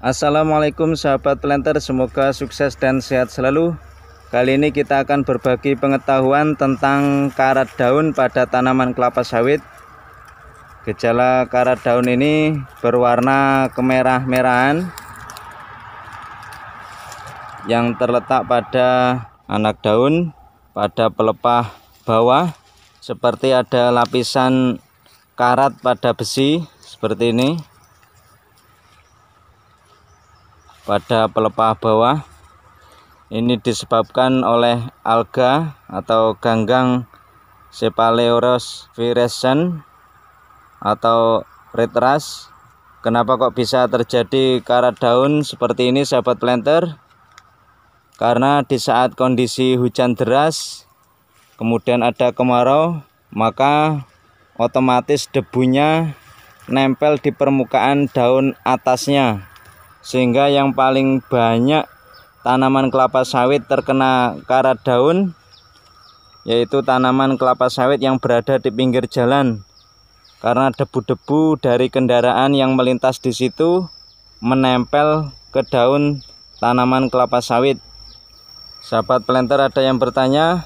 Assalamualaikum sahabat planter semoga sukses dan sehat selalu Kali ini kita akan berbagi pengetahuan tentang karat daun pada tanaman kelapa sawit Gejala karat daun ini berwarna kemerah-merahan Yang terletak pada anak daun pada pelepah bawah Seperti ada lapisan karat pada besi seperti ini pada pelepah bawah. Ini disebabkan oleh alga atau ganggang Sepaleoros virescens atau red rust. Kenapa kok bisa terjadi karat daun seperti ini sahabat planter? Karena di saat kondisi hujan deras kemudian ada kemarau, maka otomatis debunya nempel di permukaan daun atasnya sehingga yang paling banyak tanaman kelapa sawit terkena karat daun yaitu tanaman kelapa sawit yang berada di pinggir jalan karena debu-debu dari kendaraan yang melintas di situ menempel ke daun tanaman kelapa sawit. Sahabat planter ada yang bertanya,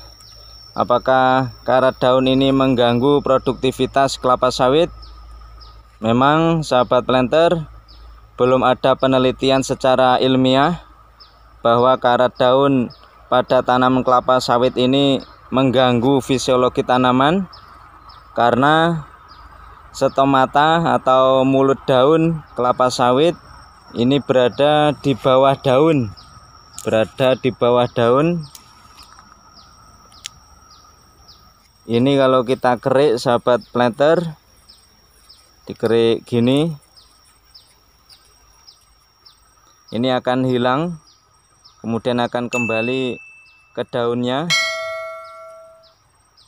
apakah karat daun ini mengganggu produktivitas kelapa sawit? Memang sahabat planter belum ada penelitian secara ilmiah bahwa karat daun pada tanaman kelapa sawit ini mengganggu fisiologi tanaman karena setomata atau mulut daun kelapa sawit ini berada di bawah daun berada di bawah daun ini kalau kita kerik sahabat planter dikerik gini ini akan hilang kemudian akan kembali ke daunnya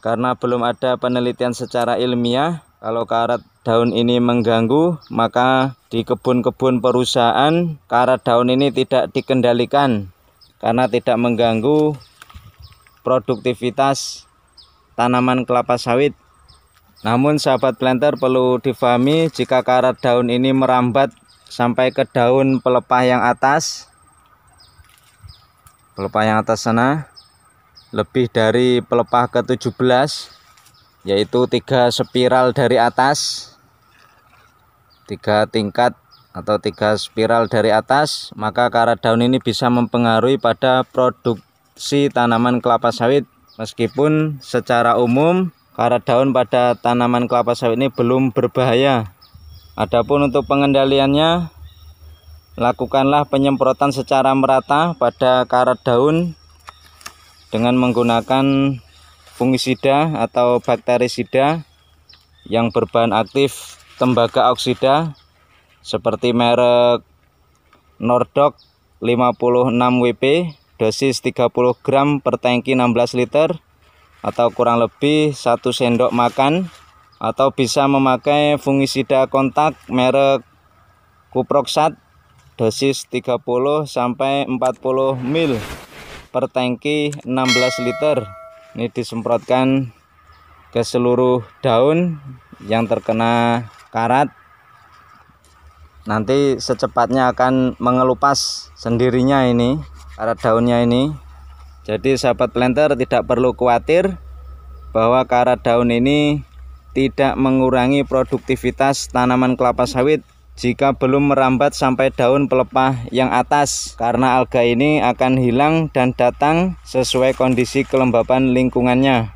karena belum ada penelitian secara ilmiah kalau karat daun ini mengganggu maka di kebun-kebun perusahaan karat daun ini tidak dikendalikan karena tidak mengganggu produktivitas tanaman kelapa sawit namun sahabat planter perlu difahami jika karat daun ini merambat sampai ke daun pelepah yang atas pelepah yang atas sana lebih dari pelepah ke-17 yaitu tiga spiral dari atas tiga tingkat atau tiga spiral dari atas maka karat daun ini bisa mempengaruhi pada produksi tanaman kelapa sawit meskipun secara umum karat daun pada tanaman kelapa sawit ini belum berbahaya Adapun untuk pengendaliannya lakukanlah penyemprotan secara merata pada karat daun dengan menggunakan fungisida atau bakterisida yang berbahan aktif tembaga oksida seperti merek Nordoc 56 WP dosis 30 gram per tangki 16 liter atau kurang lebih 1 sendok makan atau bisa memakai fungisida kontak merek Kuproxat dosis 30 sampai 40 mil per tangki 16 liter. Ini disemprotkan ke seluruh daun yang terkena karat. Nanti secepatnya akan mengelupas sendirinya ini karat daunnya ini. Jadi sahabat planter tidak perlu khawatir bahwa karat daun ini tidak mengurangi produktivitas tanaman kelapa sawit jika belum merambat sampai daun pelepah yang atas karena alga ini akan hilang dan datang sesuai kondisi kelembapan lingkungannya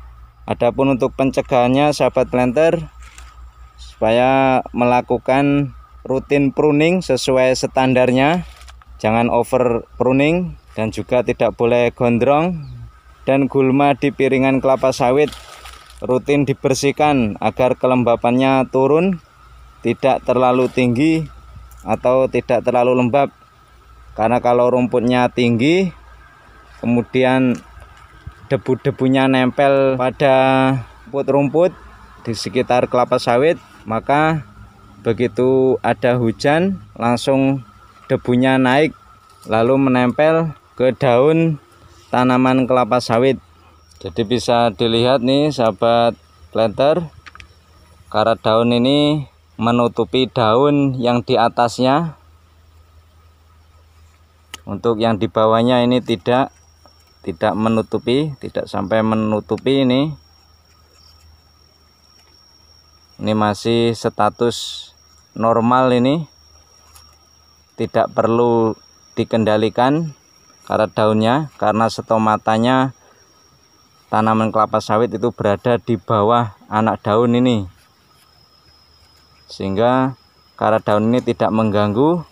adapun untuk pencegahannya sahabat planter supaya melakukan rutin pruning sesuai standarnya jangan over pruning dan juga tidak boleh gondrong dan gulma di piringan kelapa sawit rutin dibersihkan agar kelembapannya turun tidak terlalu tinggi atau tidak terlalu lembab karena kalau rumputnya tinggi kemudian debu-debunya nempel pada rumput-rumput di sekitar kelapa sawit maka begitu ada hujan langsung debunya naik lalu menempel ke daun tanaman kelapa sawit jadi bisa dilihat nih sahabat planter karat daun ini menutupi daun yang di atasnya untuk yang di bawahnya ini tidak tidak menutupi tidak sampai menutupi ini ini masih status normal ini tidak perlu dikendalikan karat daunnya karena setomatanya tanaman kelapa sawit itu berada di bawah anak daun ini sehingga karena daun ini tidak mengganggu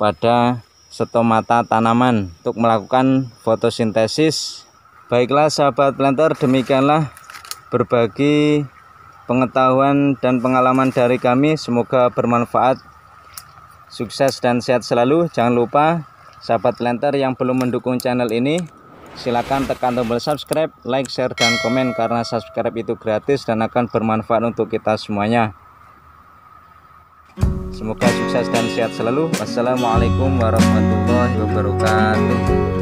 pada stomata tanaman untuk melakukan fotosintesis baiklah sahabat planter demikianlah berbagi pengetahuan dan pengalaman dari kami semoga bermanfaat sukses dan sehat selalu jangan lupa sahabat planter yang belum mendukung channel ini silahkan tekan tombol subscribe, like, share, dan komen karena subscribe itu gratis dan akan bermanfaat untuk kita semuanya. Semoga sukses dan sehat selalu. Wassalamualaikum warahmatullahi wabarakatuh.